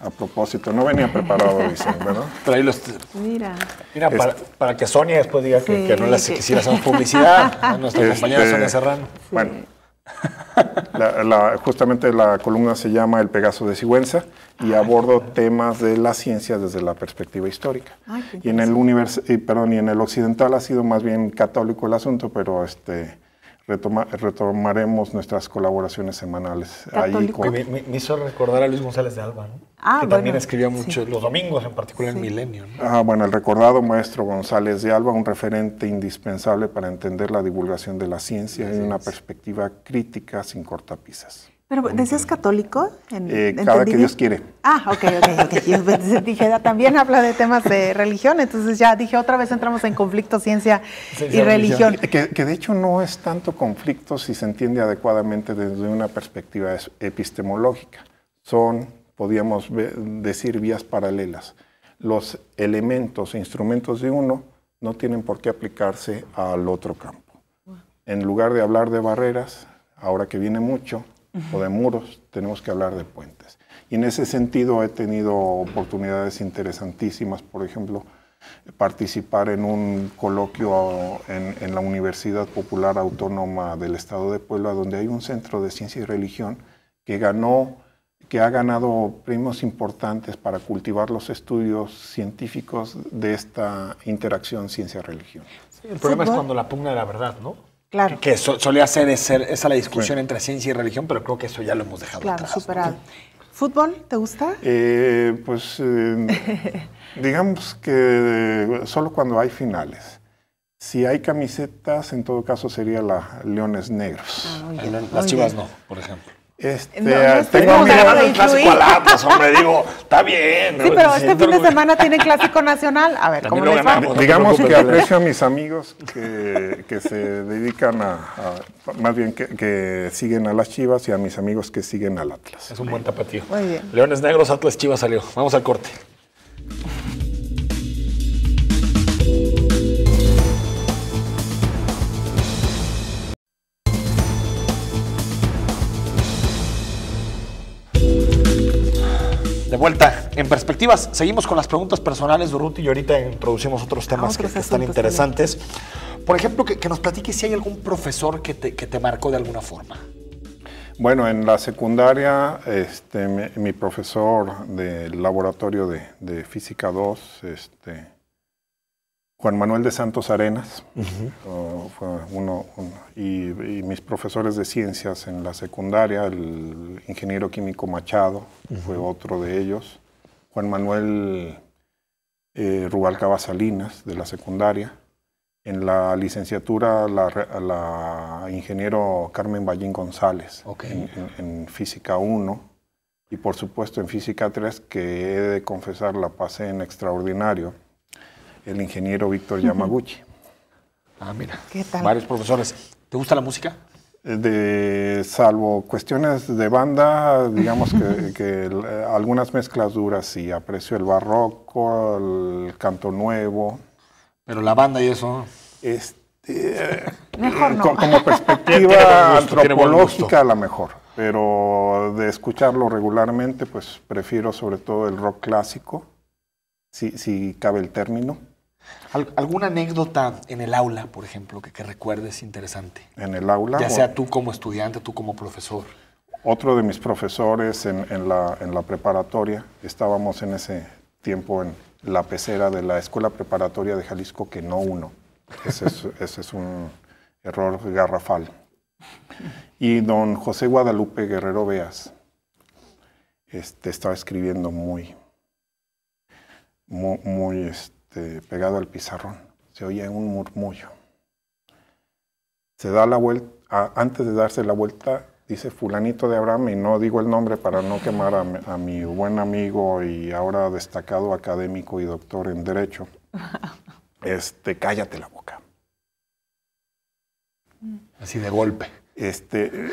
a propósito, no venía preparado, <laughs> dice Mira. Mira, este. para, que Sonia después diga que, no le quisiera hacer publicidad, a nuestra <laughs> este, compañera Sonia Serrano. Bueno, justamente la columna se llama El Pegaso de Sigüenza y ah. abordo temas de la ciencia desde la perspectiva histórica. y en el univers, y, eh, perdón, y en el occidental ha sido más bien católico el asunto, pero este retomaremos nuestras colaboraciones semanales. Ahí con... me, hizo recordar a Luis González de Alba, ah, que también escribía mucho, los domingos en particular en Milenio. Ah, bueno, el recordado maestro González de Alba, un referente indispensable para entender la divulgación de la ciencia en una perspectiva crítica sin cortapisas. Pero decías católico. Eh, cada que Dios quiere. Ah, ok, ok, <laughs> dije, ah, también habla de temas de religión, entonces ya dije, otra vez entramos en conflicto ciencia y religión. Que, que, de hecho no es tanto conflicto si se entiende adecuadamente desde una perspectiva epistemológica. Son, podríamos decir, vías paralelas. Los elementos e instrumentos de uno no tienen por qué aplicarse al otro campo. En lugar de hablar de barreras, ahora que viene mucho, o de muros, tenemos que hablar de puentes. Y en ese sentido he tenido oportunidades interesantísimas, por ejemplo, participar en un coloquio en, la Universidad Popular Autónoma del Estado de Puebla, donde hay un centro de ciencia y religión que ganó que ha ganado premios importantes para cultivar los estudios científicos de esta interacción ciencia-religión. Sí, el problema es cuando la pugna de la verdad, ¿no? Que solía ser, esa la discusión entre ciencia y religión, pero creo que eso ya lo hemos dejado claro, superado. ¿Fútbol te gusta? Eh, pues eh, <laughs> digamos que eh, solo cuando hay finales. Si hay camisetas, en todo caso sería la Leones Negros. Ah, las Chivas no, por ejemplo. Este, no, tengo este miedo del clásico hombre, digo, está bien. Sí, pero este fin de semana tiene clásico nacional. A ver, ¿cómo les Digamos que aprecio a mis amigos que, se dedican a, más bien que, siguen a las Chivas y a mis amigos que siguen al Atlas. Es un buen tapatío. Muy bien. Leones Negros, Atlas Chivas salió. Vamos al corte. De vuelta, en perspectivas, seguimos con las preguntas personales de Ruth y ahorita introducimos otros temas que, están interesantes. Por ejemplo, que, nos platiques si hay algún profesor que te, marcó de alguna forma. Bueno, en la secundaria, este, mi, profesor del laboratorio de, de Física 2, este, Juan Manuel de Santos Arenas, fue uno, y, mis profesores de ciencias en la secundaria, el ingeniero químico Machado fue otro de ellos, Juan Manuel eh, Rubalcaba Salinas de la secundaria, en la licenciatura la, ingeniero Carmen Ballín González en, en Física 1 y por supuesto en Física 3, que he de confesar la pasé en extraordinario el ingeniero Víctor Yamaguchi. Ah, mira. Varios profesores. ¿Te gusta la música? Eh, de, salvo cuestiones de banda, digamos <laughs> que, algunas mezclas duras, sí, aprecio el barroco, el canto nuevo. Pero la banda y eso. Este, <laughs> mejor eh, no. como, perspectiva antropológica, a la mejor. Pero de escucharlo regularmente, pues prefiero sobre todo el rock clásico, si, si cabe el término ¿Alguna anécdota en el aula, por ejemplo, que, recuerdes interesante? En el aula. Ya sea tú como estudiante, tú como profesor. Otro de mis profesores en, la, en la preparatoria, estábamos en ese tiempo en la pecera de la Escuela Preparatoria de Jalisco, que no uno. Ese es, <laughs> un error garrafal. Y don José Guadalupe Guerrero Veas este, estaba escribiendo muy, muy, este, este, pegado al pizarrón. Se oye un murmullo. Se da la vuelta, antes de darse la vuelta, dice fulanito de Abraham, y no digo el nombre para no quemar a, mi buen amigo y ahora destacado académico y doctor en Derecho. <laughs> Este, cállate la boca. Así de golpe. Este,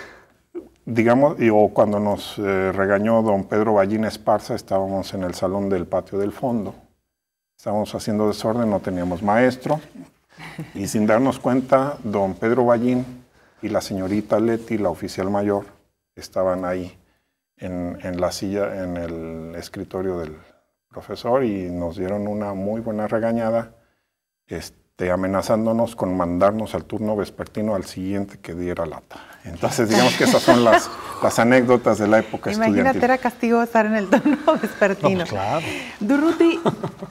digamos, cuando nos eh, regañó don Pedro Ballín Esparza, estábamos en el salón del patio del fondo estábamos haciendo desorden, no teníamos maestro. Y sin darnos cuenta, don Pedro Ballín y la señorita Leti, la oficial mayor, estaban ahí en, en la silla, en el escritorio del profesor y nos dieron una muy buena regañada. Este, este, amenazándonos con mandarnos al turno vespertino al siguiente que diera lata. Entonces, digamos que esas son las, <laughs> anécdotas de la época Imagínate era castigo estar en el turno <laughs> vespertino. No, claro. Durruti,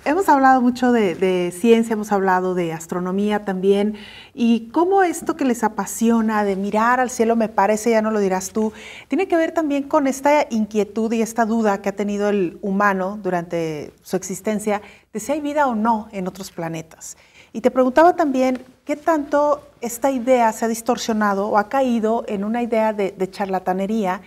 hemos hablado mucho de, de ciencia, hemos hablado de astronomía también, y cómo esto que les apasiona de mirar al cielo, me parece, ya no lo dirás tú, tiene que ver también con esta inquietud y esta duda que ha tenido el humano durante su existencia de si hay vida o no en otros planetas. Y te preguntaba también, ¿qué tanto esta idea se ha distorsionado o ha caído en una idea de, charlatanería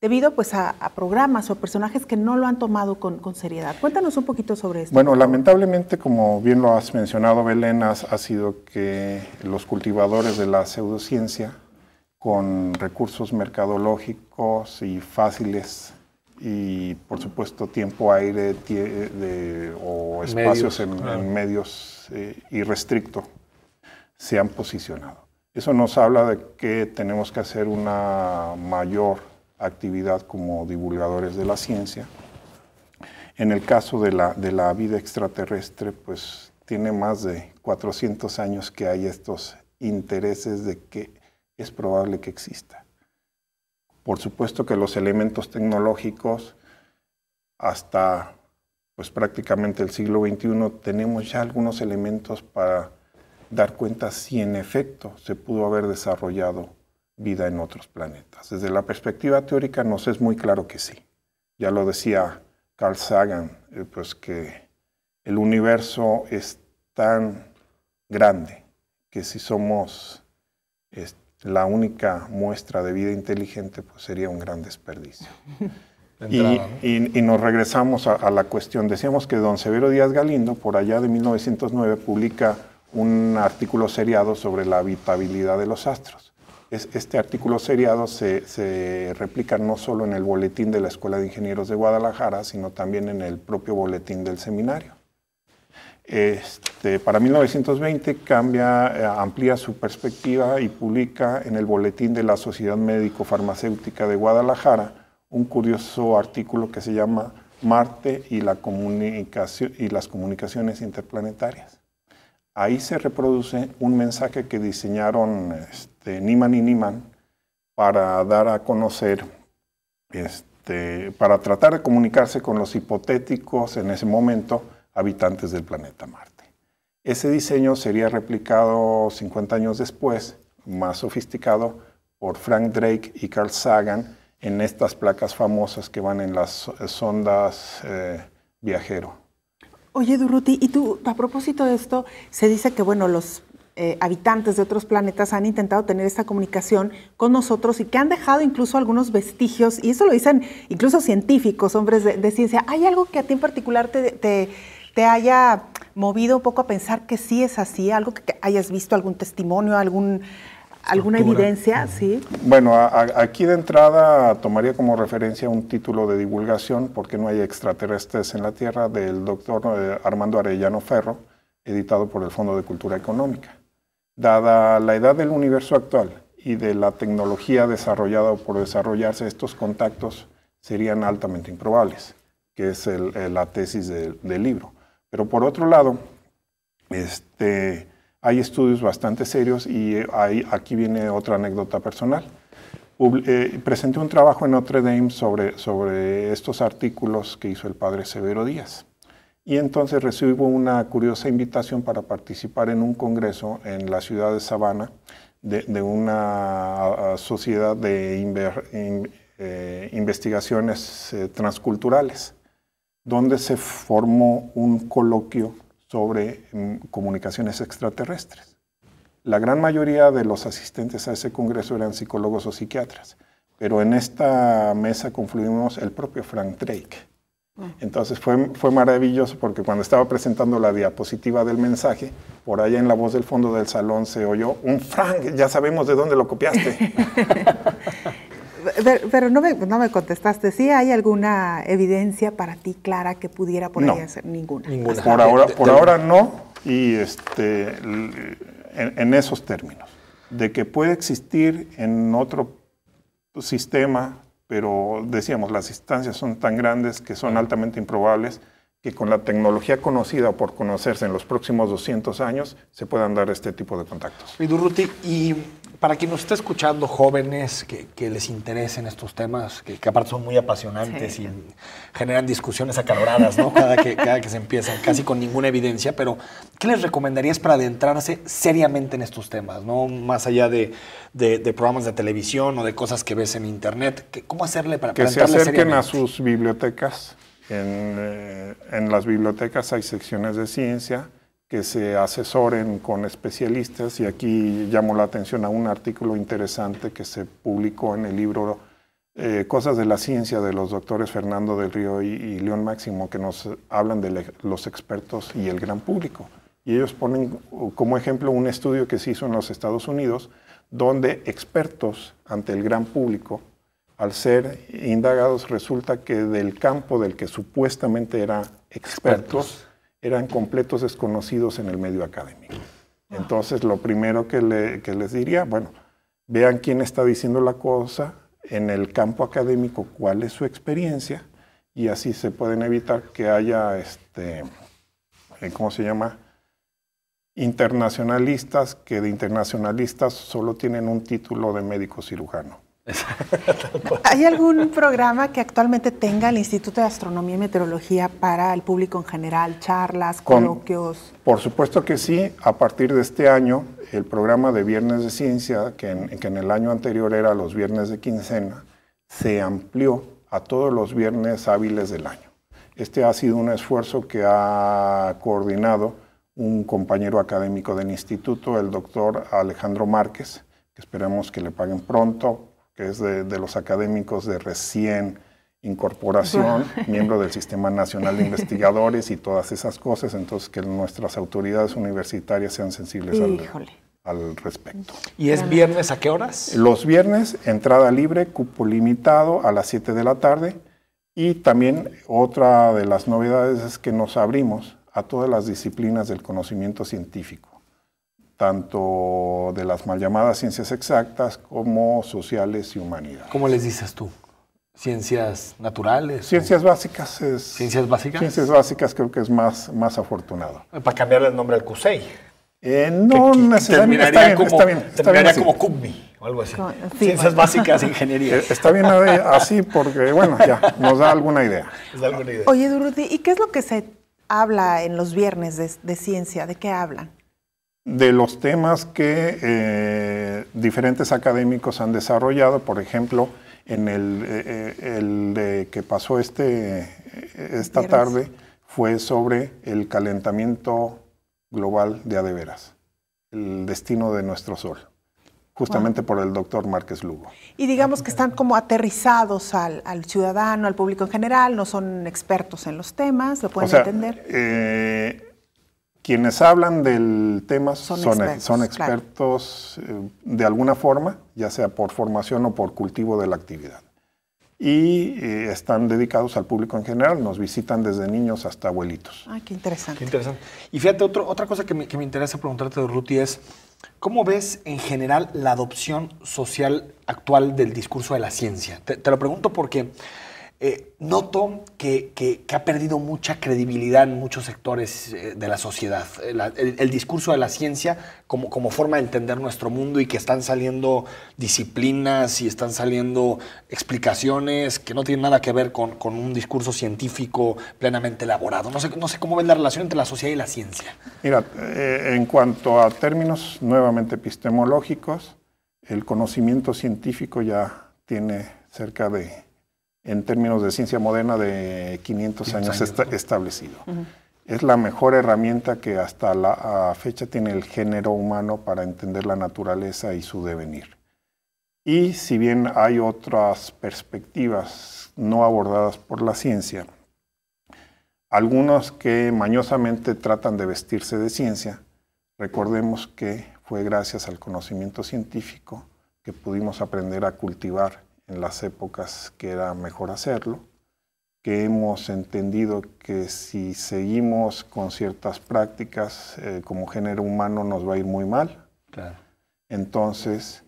debido pues a, programas o personajes que no lo han tomado con, seriedad? Cuéntanos un poquito sobre esto. Bueno, lamentablemente, como bien lo has mencionado, Belén, ha sido que los cultivadores de la pseudociencia, con recursos mercadológicos y fáciles y por supuesto tiempo aire de, o espacios en, medios eh, irrestricto se han posicionado. Eso nos habla de que tenemos que hacer una mayor actividad como divulgadores de la ciencia. En el caso de la, de la vida extraterrestre, pues tiene más de 400 años que hay estos intereses de que es probable que exista por supuesto que los elementos tecnológicos, hasta pues prácticamente el siglo XXI, tenemos ya algunos elementos para dar cuenta si en efecto se pudo haber desarrollado vida en otros planetas. Desde la perspectiva teórica nos es muy claro que sí. Ya lo decía Carl Sagan, eh, pues que el universo es tan grande que si somos este, la única muestra de vida inteligente, pues sería un gran desperdicio. <laughs> y, nos regresamos a, la cuestión. Decíamos que don Severo Díaz Galindo, por allá de 1909, publica un artículo seriado sobre la habitabilidad de los astros. este artículo seriado se, replica no solo en el boletín de la Escuela de Ingenieros de Guadalajara, sino también en el propio boletín del seminario. Este, para 1920 cambia, eh, amplía su perspectiva y publica en el Boletín de la Sociedad Médico-Farmacéutica de Guadalajara un curioso artículo que se llama Marte y, la y las comunicaciones interplanetarias. Ahí se reproduce un mensaje que diseñaron este, Niman y Niman para dar a conocer este, para tratar de comunicarse con los hipotéticos en ese momento habitantes del planeta Marte. Ese diseño sería replicado 50 años después, más sofisticado, por Frank Drake y Carl Sagan en estas placas famosas que van en las sondas eh, viajero. Oye, Duruti, y tú, a propósito de esto, se dice que, bueno, los eh, habitantes de otros planetas han intentado tener esta comunicación con nosotros y que han dejado incluso algunos vestigios, y eso lo dicen incluso científicos, hombres de, ciencia. ¿Hay algo que a ti en particular te te haya movido un poco a pensar que sí es así, algo que hayas visto, algún testimonio, algún, alguna evidencia, ¿sí? Bueno, aquí de entrada tomaría como referencia un título de divulgación, porque no hay extraterrestres en la Tierra, del doctor eh, Armando Arellano Ferro, editado por el Fondo de Cultura Económica. Dada la edad del universo actual y de la tecnología desarrollada o por desarrollarse, estos contactos serían altamente improbables, que es la tesis del libro. Pero por otro lado, este, hay estudios bastante serios y eh, aquí viene otra anécdota personal. Eh, presenté un trabajo en Notre Dame sobre, sobre estos artículos que hizo el padre Severo Díaz. Y entonces recibo una curiosa invitación para participar en un congreso en la ciudad de Sabana de, una sociedad de eh, investigaciones transculturales donde se formó un coloquio sobre mm, comunicaciones extraterrestres. La gran mayoría de los asistentes a ese congreso eran psicólogos o psiquiatras, pero en esta mesa confluimos el propio Frank Drake. Mm. Entonces fue, fue maravilloso porque cuando estaba presentando la diapositiva del mensaje, por allá en la voz del fondo del salón se oyó un Frank, ya sabemos de dónde lo copiaste. <laughs> Pero, no, me, no, me, contestaste. ¿Sí hay alguna evidencia para ti clara que pudiera poner no, Ninguna. Por, ahora, por ahora no, y este, en, esos términos. De que puede existir en otro sistema, pero decíamos, las distancias son tan grandes que son altamente improbables que con la tecnología conocida o por conocerse en los próximos 200 años se puedan dar este tipo de contactos. Y y para quien nos está escuchando, jóvenes que, les interesen estos temas, que, aparte son muy apasionantes y generan discusiones acaloradas, ¿no? Cada que, cada que se empiezan, casi con ninguna evidencia, pero ¿qué les recomendarías para adentrarse seriamente en estos temas, ¿no? Más allá de, programas de televisión o de cosas que ves en internet, ¿cómo hacerle para Que se acerquen a sus bibliotecas. Eh, en las bibliotecas hay secciones de ciencia que se asesoren con especialistas y aquí llamó la atención a un artículo interesante que se publicó en el libro eh, Cosas de la Ciencia de los doctores Fernando del Río y, León Máximo que nos hablan de los expertos y el gran público. Y ellos ponen como ejemplo un estudio que se hizo en los Estados Unidos donde expertos ante el gran público, al ser indagados, resulta que del campo del que supuestamente eran expertos eran completos desconocidos en el medio académico. Entonces, lo primero que, les diría, bueno, vean quién está diciendo la cosa, en el campo académico cuál es su experiencia, y así se pueden evitar que haya, este, eh, ¿cómo se llama? Internacionalistas que de internacionalistas solo tienen un título de médico cirujano. ¿Hay algún programa que actualmente tenga el Instituto de Astronomía y Meteorología para el público en general? ¿Charlas, coloquios? por supuesto que sí. A partir de este año, el programa de Viernes de Ciencia, que en, que el año anterior era los viernes de quincena, se amplió a todos los viernes hábiles del año. Este ha sido un esfuerzo que ha coordinado un compañero académico del instituto, el doctor Alejandro Márquez, que esperamos que le paguen pronto que es de, los académicos de recién incorporación, miembro del Sistema Nacional de <laughs> Investigadores y todas esas cosas, entonces que nuestras autoridades universitarias sean sensibles al, al, respecto. ¿Y es viernes a qué horas? Los viernes, entrada libre, cupo limitado a las 7 de la tarde y también otra de las novedades es que nos abrimos a todas las disciplinas del conocimiento científico tanto de las mal llamadas ciencias exactas como sociales y humanidades. ¿Cómo les dices tú? ¿Ciencias naturales? Ciencias básicas es... ¿Ciencias básicas? Ciencias básicas creo que es más, más afortunado. Para cambiarle el nombre al CUSEI. Eh, no necesariamente. Está bien, está bien, terminaría como CUBMI o algo así. Ciencias básicas, <laughs> ingeniería. Eh, está bien así porque, bueno, ya, nos da alguna idea. <laughs> Oye, Duruti, ¿y qué es lo que se habla en los viernes de ciencia? ¿De qué hablan? de los temas que eh, diferentes académicos han desarrollado, por ejemplo, en el, eh, que pasó este, esta tarde fue sobre el calentamiento global de adeveras, el destino de nuestro sol, justamente por el doctor Márquez Lugo. Y digamos que están como aterrizados al, ciudadano, al público en general, no son expertos en los temas, lo pueden entender. Eh, quienes hablan del tema son, expertos, eh, de alguna forma, ya sea por formación o por cultivo de la actividad. Y eh, están dedicados al público en general, nos visitan desde niños hasta abuelitos. Ah, qué interesante. Qué interesante. Y fíjate, otro, otra cosa que me, que me interesa preguntarte, Ruti, es ¿cómo ves en general la adopción social actual del discurso de la ciencia? te lo pregunto porque eh, noto que, ha perdido mucha credibilidad en muchos sectores eh, de la sociedad. Eh, el, discurso de la ciencia como, como forma de entender nuestro mundo y que están saliendo disciplinas y están saliendo explicaciones que no tienen nada que ver con, un discurso científico plenamente elaborado. No sé, sé cómo ven la relación entre la sociedad y la ciencia. Mira, en cuanto a términos nuevamente epistemológicos, el conocimiento científico ya tiene cerca de en términos de ciencia moderna de 500, años, establecido. Es la mejor herramienta que hasta la fecha tiene el género humano para entender la naturaleza y su devenir. Y si bien hay otras perspectivas no abordadas por la ciencia, algunos que mañosamente tratan de vestirse de ciencia, recordemos que fue gracias al conocimiento científico que pudimos aprender a cultivar en las épocas que era mejor hacerlo, que hemos entendido que si seguimos con ciertas prácticas eh, como género humano nos va a ir muy mal. Claro. Entonces,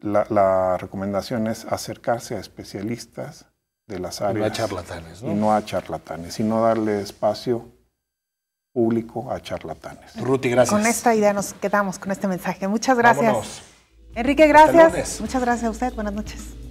la, recomendación es acercarse a especialistas de las áreas. Y no a charlatanes, ¿no? Y no a charlatanes, sino darle espacio público a charlatanes. Ruti, gracias. Con esta idea nos quedamos, con este mensaje. Muchas gracias. Vámonos. Enrique, gracias. Muchas gracias a usted. Buenas noches.